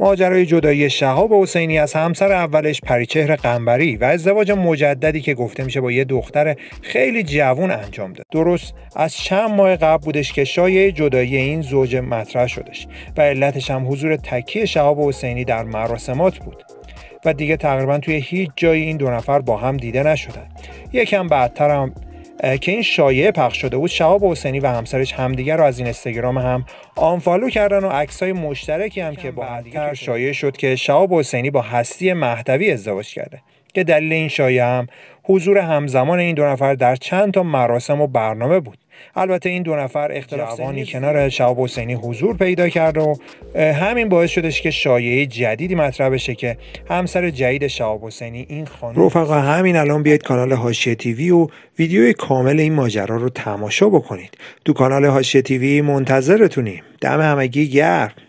ماجرای جدایی شهاب حسینی از همسر اولش پریچهر قنبری و ازدواج مجددی که گفته میشه با یه دختر خیلی جوون انجام داد درست از چند ماه قبل بودش که شایع جدایی این زوج مطرح شدش و علتش هم حضور تکی شهاب حسینی در مراسمات بود و دیگه تقریبا توی هیچ جایی این دو نفر با هم دیده نشدن یکم بعدتر هم که این شایعه پخش شده بود شهاب حسینی و همسرش همدیگر رو از این اینستاگرام هم آنفالو کردن و های مشترکی هم که باعث شایعه شد که شهاب حسینی با هستی مهدوی ازدواج کرده که دلیل این شایعه هم حضور همزمان این دو نفر در چند تا مراسم و برنامه بود البته این دو نفر اختلاف کنار شهاب حسینی حضور پیدا کرد و همین باعث شدش که شایعه جدیدی مطرح بشه که همسر جدید شهاب حسینی این خانم رفقا همین الان بیاید کانال حاشیه تیوی و ویدیو کامل این ماجرا رو تماشا بکنید تو کانال هاشیه تیوی منتظرتونیم دم همگی گرم